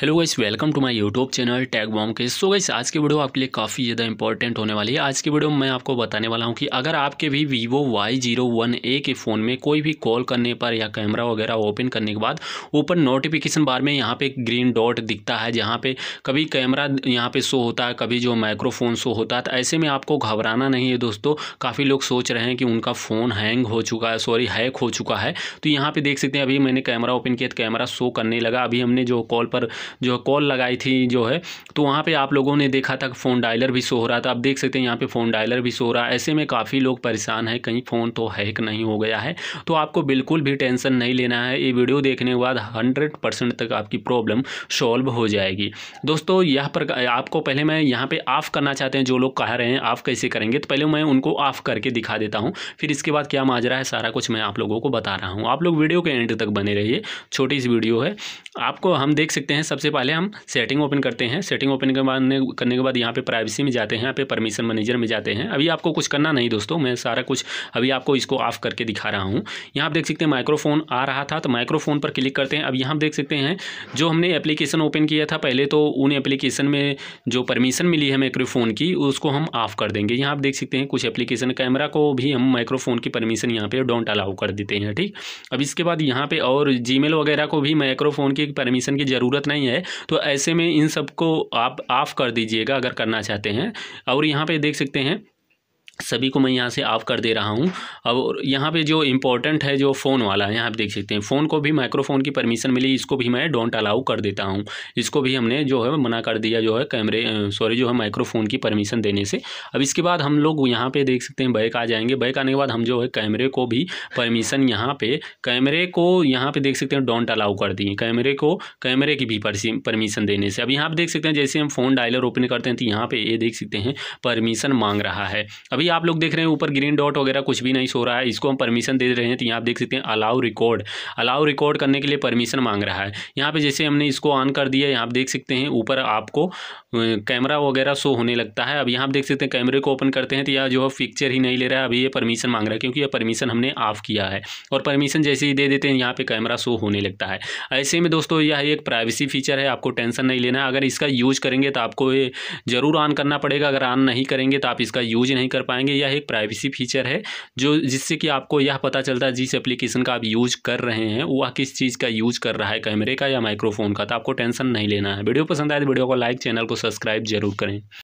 hello guys welcome to my YouTube channel टैग बॉम के सो गाइस आज की वीडियो आपके लिए काफ़ी ज़्यादा इंपॉर्टेंट होने वाली है आज की वीडियो में मैं आपको बताने वाला हूं कि अगर आपके भी vivo Y zero one A के फ़ोन में कोई भी कॉल करने पर या कैमरा वगैरह ओपन करने के बाद ऊपर नोटिफिकेशन बार में यहाँ पर ग्रीन डॉट दिखता है जहाँ पर कभी कैमरा यहाँ पर शो होता है कभी जो माइक्रोफोन शो होता है तो ऐसे में आपको घबराना नहीं है दोस्तों काफ़ी लोग सोच रहे हैं कि उनका फ़ोन हैंग हो चुका है सॉरी हैक हो चुका है तो यहाँ पर देख सकते हैं अभी मैंने कैमरा ओपन किया तो कैमरा शो करने लगा अभी हमने जो कॉल पर जो कॉल लगाई थी जो है तो वहाँ पे आप लोगों ने देखा था फ़ोन डायलर भी सो हो रहा था आप देख सकते हैं यहाँ पे फ़ोन डायलर भी सो रहा है ऐसे में काफ़ी लोग परेशान हैं कहीं फ़ोन तो हैक नहीं हो गया है तो आपको बिल्कुल भी टेंशन नहीं लेना है ये वीडियो देखने के बाद हंड्रेड तक आपकी प्रॉब्लम सॉल्व हो जाएगी दोस्तों यह पर आपको पहले मैं यहाँ पर ऑफ़ करना चाहते हैं जो लोग कह रहे हैं ऑफ़ कैसे करेंगे तो पहले मैं उनको ऑफ़ करके दिखा देता हूँ फिर इसके बाद क्या माजरा है सारा कुछ मैं आप लोगों को बता रहा हूँ आप लोग वीडियो के एंड तक बने रहिए छोटी सी वीडियो है आपको हम देख सकते हैं सबसे पहले हम सेटिंग ओपन करते हैं सेटिंग ओपन के बाद करने के बाद यहाँ पे प्राइवेसी में जाते हैं यहाँ पे परमिशन मैनेजर में जाते हैं अभी आपको कुछ करना नहीं दोस्तों मैं सारा कुछ अभी आपको इसको ऑफ करके दिखा रहा हूँ यहाँ आप देख सकते हैं माइक्रोफोन आ रहा था तो माइक्रोफोन पर क्लिक करते हैं अब यहाँ देख सकते हैं जो हमने एप्लीकेशन ओपन किया था पहले तो उन एप्लीकेशन में जो परमिशन मिली है माइक्रोफोन की उसको हम ऑफ कर देंगे यहाँ आप देख सकते हैं कुछ एप्लीकेशन कैमरा को भी हम माइक्रोफोन की परमिशन यहाँ पे डोंट अलाउ कर देते हैं ठीक अब इसके बाद यहाँ पर और जी वगैरह को भी माइक्रोफोन की परमिशन की ज़रूरत नहीं नहीं है तो ऐसे में इन सबको आप ऑफ़ कर दीजिएगा अगर करना चाहते हैं और यहाँ पे देख सकते हैं सभी को मैं यहाँ से ऑफ कर दे रहा हूँ अब यहाँ पे जो इम्पोर्टेंट है जो फ़ोन वाला है यहाँ पे देख सकते हैं फ़ोन को भी माइक्रोफोन की परमिशन मिली इसको भी मैं डोंट अलाउ कर देता हूँ इसको भी हमने जो है मना कर दिया जो है कैमरे सॉरी जो है माइक्रोफोन की परमिशन देने से अब इसके बाद हम लोग यहाँ पर देख सकते हैं बैक आ जाएंगे बैक आने के बाद हम जो है कैमरे को भी परमिशन यहाँ पर कैमरे को यहाँ पर देख सकते हैं डोंट अलाउ कर दिए कैमरे को कैमरे की भी परमिशन देने से अब यहाँ पर देख सकते हैं जैसे हम फ़ोन डायलर ओपन करते हैं तो यहाँ पर ये देख सकते हैं परमिशन मांग रहा है अभी अभी आप लोग देख रहे हैं ऊपर ग्रीन डॉट वगैरह कुछ भी नहीं सो रहा है इसको हम परमिशन दे रहे हैं तो यहाँ आप देख सकते हैं अलाउ रिकॉर्ड अलाउ रिकॉर्ड करने के लिए परमिशन मांग रहा है यहाँ पे जैसे हमने इसको ऑन कर दिया यहाँ आप देख सकते हैं ऊपर आपको कैमरा वगैरह शो होने लगता है अब यहाँ आप देख सकते हैं कैमरे को ओपन करते हैं तो यह जो है पिक्चर ही नहीं ले रहा है अभी ये परमिशन मांग रहा है क्योंकि यह परमिशन हमने ऑफ किया है और परमिशन जैसे ही दे देते हैं यहाँ पर कैमरा शो होने लगता है ऐसे में दोस्तों यह एक प्राइवेसी फीचर है आपको टेंशन नहीं लेना अगर इसका यूज करेंगे तो आपको ये ज़रूर ऑन करना पड़ेगा अगर ऑन नहीं करेंगे तो आप इसका यूज नहीं कर पाएंगे पाएंगे यह एक प्राइवेसी फीचर है जो जिससे कि आपको यह पता चलता है जिस एप्लीकेशन का आप यूज कर रहे हैं वह किस चीज़ का यूज कर रहा है कैमरे का या माइक्रोफोन का तो आपको टेंशन नहीं लेना है वीडियो पसंद आए तो वीडियो को लाइक चैनल को सब्सक्राइब जरूर करें